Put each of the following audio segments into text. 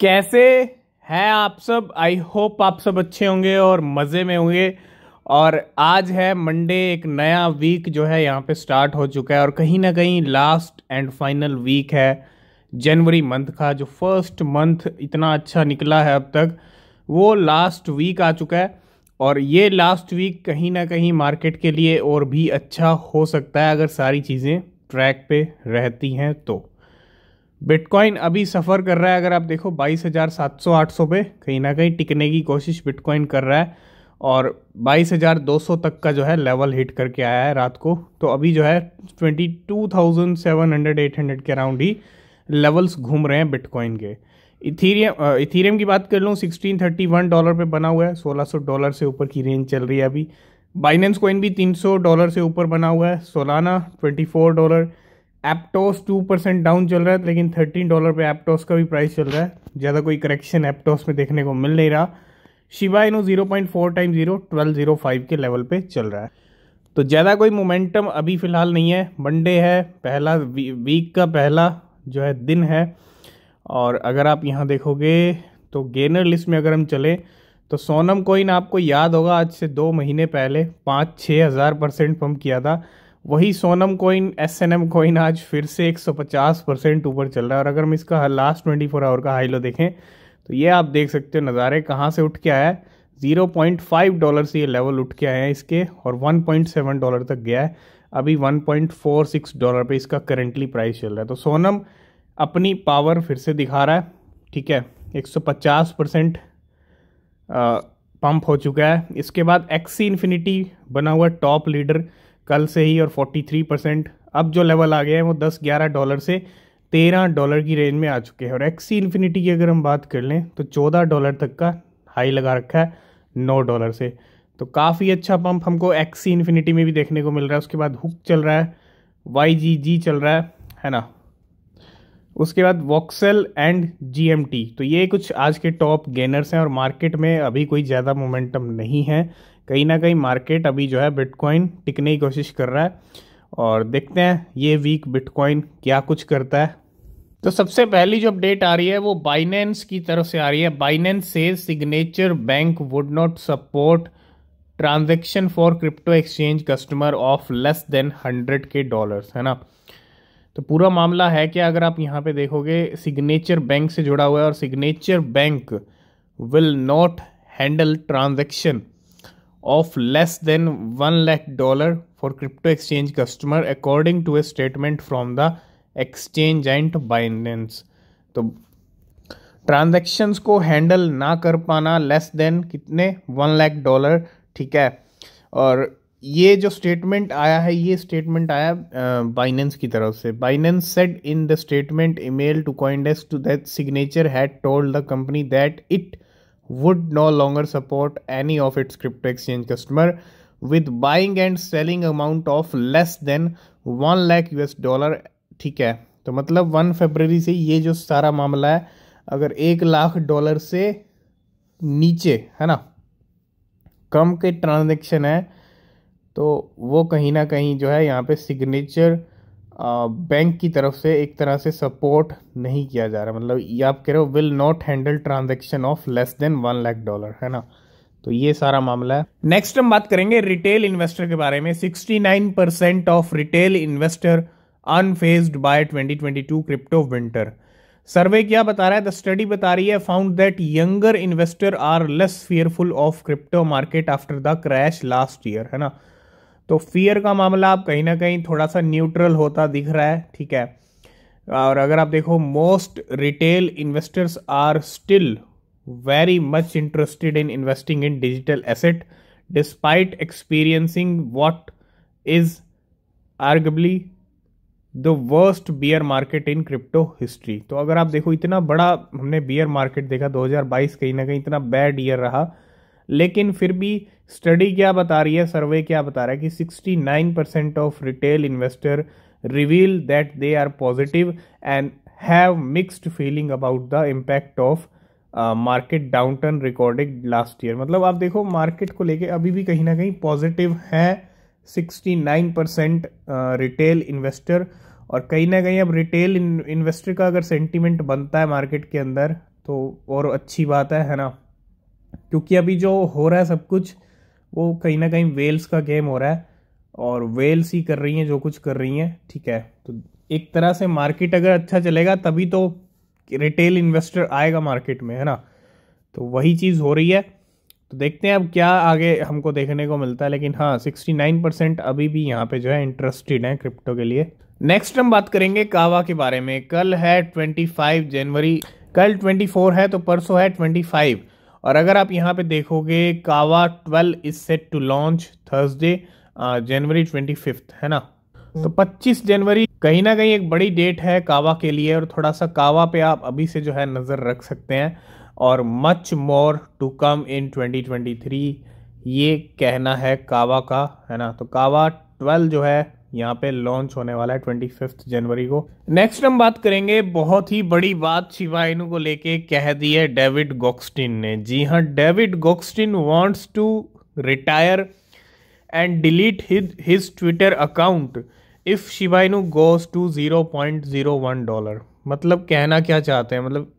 कैसे हैं आप सब आई होप आप सब अच्छे होंगे और मज़े में होंगे और आज है मंडे एक नया वीक जो है यहाँ पे स्टार्ट हो चुका है और कहीं ना कहीं लास्ट एंड फाइनल वीक है जनवरी मंथ का जो फर्स्ट मंथ इतना अच्छा निकला है अब तक वो लास्ट वीक आ चुका है और ये लास्ट वीक कहीं ना कहीं मार्केट के लिए और भी अच्छा हो सकता है अगर सारी चीज़ें ट्रैक पे रहती हैं तो बिटकॉइन अभी सफ़र कर रहा है अगर आप देखो 22,700 800 पे कहीं ना कहीं टिकने की कोशिश बिटकॉइन कर रहा है और 22,200 तक का जो है लेवल हिट करके आया है रात को तो अभी जो है 22,700 800 के अराउंड ही लेवल्स घूम रहे हैं बिटकॉइन के इथीरियम इथीरियम की बात कर लूँ 1631 डॉलर पे बना हुआ है सोलह डॉलर से ऊपर की रेंज चल रही है अभी बाइनेंस कोइन भी 300 डॉलर से ऊपर बना हुआ है Solana 24 dollar Aptos two percent down चल रहा है तो लेकिन थर्टीन डॉलर पे एप्टोस का भी प्राइस चल रहा है ज़्यादा कोई करेक्शन एप्टोस में देखने को मिल नहीं रहा Shiba Inu zero point four time zero twelve zero five के लेवल पे चल रहा है तो ज़्यादा कोई मोमेंटम अभी फ़िलहाल नहीं है मंडे है पहला वी, वीक का पहला जो है दिन है और अगर आप यहाँ देखोगे तो गेनर लिस्ट में अगर हम चलें तो सोनम कोइन आपको याद होगा आज से दो महीने पहले पाँच छः हज़ार परसेंट पम्प किया था वही SONM coin S N M coin आज फिर से 150 परसेंट ऊपर चल रहा है और अगर हम इसका लास्ट 24 आवर का हाई लो देखें तो ये आप देख सकते हो नज़ारे कहाँ से उठ के आया है फाइव डॉलर से ये लेवल उठ के आए हैं इसके और 1.7 डॉलर तक गया है अभी 1.46 डॉलर पे इसका करेंटली प्राइस चल रहा है तो सोनम अपनी पावर फिर से दिखा रहा है ठीक है एक परसेंट पंप हो चुका है इसके बाद एक्सी इन्फिनिटी बना हुआ टॉप लीडर कल से ही और 43 परसेंट अब जो लेवल आ गया है वो 10-11 डॉलर से 13 डॉलर की रेंज में आ चुके हैं और एक्सी इन्फिनिटी की अगर हम बात कर लें तो 14 डॉलर तक का हाई लगा रखा है 9 डॉलर से तो काफ़ी अच्छा पंप हमको एक्सी इन्फिनिटी में भी देखने को मिल रहा है उसके बाद हुक चल रहा है वाई जी जी चल रहा है है ना उसके बाद वॉक्सेल एंड जीएमटी तो ये कुछ आज के टॉप गेनर्स हैं और मार्केट में अभी कोई ज़्यादा मोमेंटम नहीं है कहीं ना कहीं मार्केट अभी जो है बिटकॉइन टिकने की कोशिश कर रहा है और देखते हैं ये वीक बिटकॉइन क्या कुछ करता है तो सबसे पहली जो अपडेट आ रही है वो बाइनेंस की तरफ से आ रही है बाइनेंस से Signature Bank would not support transaction for crypto exchange customer of less than hundred K dollars है ना तो पूरा मामला है कि अगर आप यहाँ पे देखोगे सिग्नेचर बैंक से जुड़ा हुआ है और Signature Bank will not handle transaction of less than one lakh dollar for crypto exchange customer according to a statement from the exchange and Binance तो ट्रांजेक्शन्स को हैंडल ना कर पाना लेस देन कितने वन लैख डॉलर ठीक है और ये जो स्टेटमेंट आया है ये स्टेटमेंट आया बाइनेंस की तरफ से Binance said in the statement email to CoinDesk to that signature had told the company that it would no longer support any of its crypto exchange customer with buying and selling amount of less than one lakh U dollar ठीक है तो मतलब one February से ये जो सारा मामला है अगर एक लाख डॉलर से नीचे है ना कम के ट्रांजेक्शन है तो वो कहीं ना कहीं जो है यहाँ पे सिग्नेचर बैंक की तरफ से एक तरह से सपोर्ट नहीं किया जा रहा मतलब ये आप कह रहे हो will not handle transaction of less than one lakh dollar है ना तो ये सारा मामला है नेक्स्ट हम बात करेंगे रिटेल इन्वेस्टर के बारे में 69 percent of retail investor unfazed by 2022 crypto winter survey क्या बता रहा है द स्टडी बता रही है found that younger investor are less fearful of crypto market after the crash last year है ना तो फियर का मामला आप कहीं ना कहीं थोड़ा सा न्यूट्रल होता दिख रहा है ठीक है और अगर आप देखो most retail investors are still very much interested in investing in digital asset despite experiencing what is arguably the worst bear market in crypto history तो अगर आप देखो इतना बड़ा हमने बियर मार्केट देखा 2022 कहीं ना कहीं इतना बैड ईयर रहा लेकिन फिर भी स्टडी क्या बता रही है सर्वे क्या बता रहा है कि 69 percent of retail investor reveal that they are positive and have mixed feeling about the impact of market downturn recorded last year मतलब आप देखो मार्केट को लेके अभी भी कहीं ना कहीं पॉजिटिव है 69 परसेंट रिटेल इन्वेस्टर और कहीं ना कहीं अब रिटेल इन्वेस्टर का अगर सेंटिमेंट बनता है मार्केट के अंदर तो और अच्छी बात है है ना क्योंकि अभी जो हो रहा है सब कुछ वो कहीं ना कहीं वेल्स का गेम हो रहा है और वेल्स ही कर रही हैं जो कुछ कर रही हैं ठीक है तो एक तरह से मार्केट अगर अच्छा चलेगा तभी तो रिटेल इन्वेस्टर आएगा मार्केट में है ना तो वही चीज़ हो रही है तो देखते हैं अब क्या आगे हमको देखने को मिलता है लेकिन हाँ 69 परसेंट अभी भी यहाँ पे जो है इंटरेस्टेड है क्रिप्टो के लिए नेक्स्ट हम बात करेंगे कावा के बारे में कल है 25 जनवरी कल 24 है तो परसों है 25 और अगर आप यहाँ पे देखोगे Kava twelve is set to launch Thursday January twenty fifth है ना हम्म। तो 25 जनवरी कहीं ना कहीं एक बड़ी डेट है कावा के लिए और थोड़ा सा कावा पे आप अभी से जो है नज़र रख सकते हैं और मच मोर टू कम इन 2023 ये कहना है कावा का है ना तो कावा 12 जो है यहाँ पे लॉन्च होने वाला है ट्वेंटी फिफ्थ जनवरी को नेक्स्ट हम बात करेंगे बहुत ही बड़ी बात शिवाइनु को लेके कह दी है डेविड गोक्सटिन ने जी हाँ David Gokhstein wants to retire and delete his Twitter account if Shiba Inu goes to zero point zero one dollar मतलब कहना क्या चाहते हैं मतलब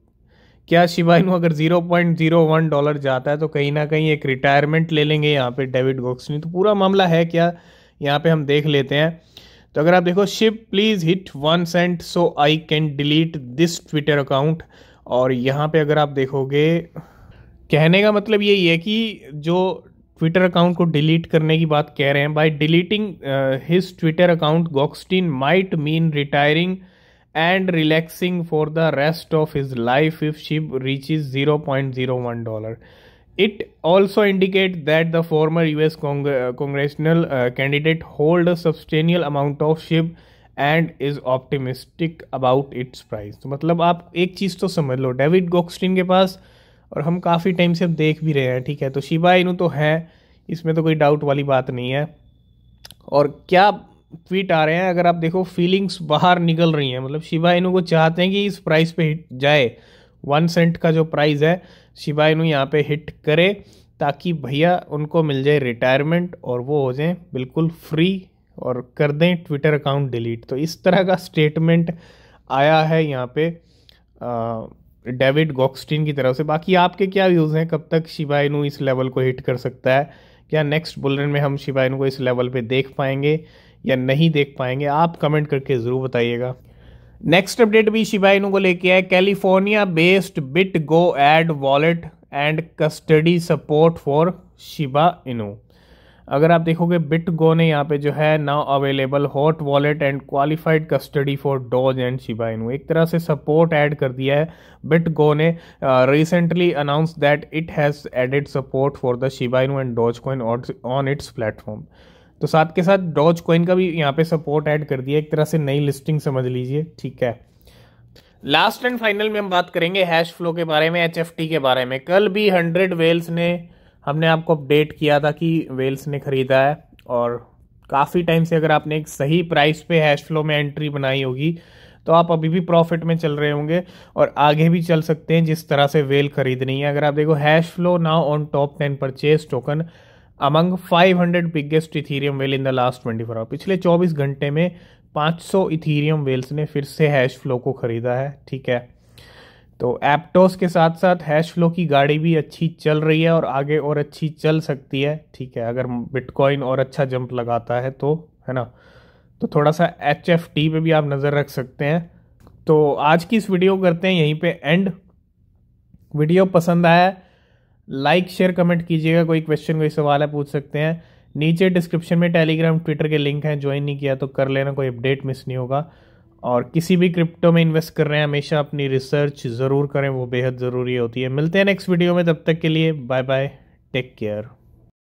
क्या शिवाइनु अगर zero point zero one dollar जाता है तो कहीं ना कहीं एक रिटायरमेंट ले लेंगे यहाँ पे डेविड गोक्सटिन तो पूरा मामला है क्या यहाँ पे हम देख लेते हैं तो अगर आप देखो SHIB please hit one cent so I can delete this Twitter account और यहाँ पे अगर आप देखोगे कहने का मतलब यही है कि जो ट्विटर अकाउंट को डिलीट करने की बात कह रहे हैं by deleting his Twitter account Gokhstein might mean retiring and relaxing for the rest of his life if SHIB zero point zero one dollar It also indicates that the former US cong uh, congressional uh, candidate holds a substantial amount of ship and is optimistic about its price तो मतलब आप एक चीज़ तो समझ लो David गोक्सटिन के पास और हम काफ़ी टाइम से अब देख भी रहे हैं ठीक है तो शिबा इनू तो है इसमें तो कोई डाउट वाली बात नहीं है और क्या ट्वीट आ रहे हैं अगर आप देखो फीलिंग्स बाहर निकल रही हैं मतलब शिबा इनू को चाहते हैं कि इस प्राइस पे हिट जाए वन सेंट का जो प्राइस है शिवाय नु यहाँ पे हिट करे ताकि भैया उनको मिल जाए रिटायरमेंट और वो हो जाए बिल्कुल फ्री और कर दें ट्विटर अकाउंट डिलीट तो इस तरह का स्टेटमेंट आया है यहाँ पे डेविड गॉक्सटीन की तरफ से बाकी आपके क्या व्यूज़ हैं कब तक शिवायनू इस लेवल को हिट कर सकता है क्या नेक्स्ट बुलेटिन में हम शिवायनु को इस लेवल पे देख पाएंगे या नहीं देख पाएंगे आप कमेंट करके ज़रूर बताइएगा नेक्स्ट अपडेट भी शिबाइनू को लेके आए California based BitGo add wallet and custody support for Shiba Inu अगर आप देखोगे बिट गो ने यहाँ पे जो है now available hot wallet and qualified custody for Doge and Shiba Inu एक तरह से सपोर्ट ऐड कर दिया है बिट गो ने recently announce that it has added support for the Shiba Inu and Dogecoin on its platform तो साथ के साथ डॉज कॉइन का भी यहाँ पे सपोर्ट ऐड कर दिया एक तरह से नई लिस्टिंग समझ लीजिए ठीक है लास्ट एंड फाइनल में हम बात करेंगे हैश फ्लो के बारे में एच के बारे में कल भी हंड्रेड वेल्स ने हमने आपको अपडेट किया था कि वेल्स ने खरीदा है और काफ़ी टाइम से अगर आपने एक सही प्राइस पे हैश फ्लो में एंट्री बनाई होगी तो आप अभी भी प्रॉफिट में चल रहे होंगे और आगे भी चल सकते हैं जिस तरह से वेल खरीदनी है अगर आप देखो Hashflow now on top ten purchase token among 500 biggest Ethereum whale in the last 24 hour पिछले 24 घंटे में 500 इथीरियम वेल्स ने फिर से हैश फ्लो को ख़रीदा है ठीक है तो एप्टोस के साथ साथ हैश फ्लो की गाड़ी भी अच्छी चल रही है और आगे और अच्छी चल सकती है ठीक है अगर बिटकॉइन और अच्छा जंप लगाता है तो है ना तो थोड़ा सा एच एफ टी पर भी आप नज़र रख सकते हैं तो आज की इस वीडियो करते हैं यहीं पे एंड वीडियो पसंद आया लाइक शेयर कमेंट कीजिएगा कोई क्वेश्चन कोई सवाल है पूछ सकते हैं नीचे डिस्क्रिप्शन में टेलीग्राम ट्विटर के लिंक हैं ज्वाइन नहीं किया तो कर लेना कोई अपडेट मिस नहीं होगा और किसी भी क्रिप्टो में इन्वेस्ट कर रहे हैं हमेशा अपनी रिसर्च ज़रूर करें वो बेहद ज़रूरी होती है मिलते हैं नेक्स्ट वीडियो में तब तक के लिए बाय बाय टेक केयर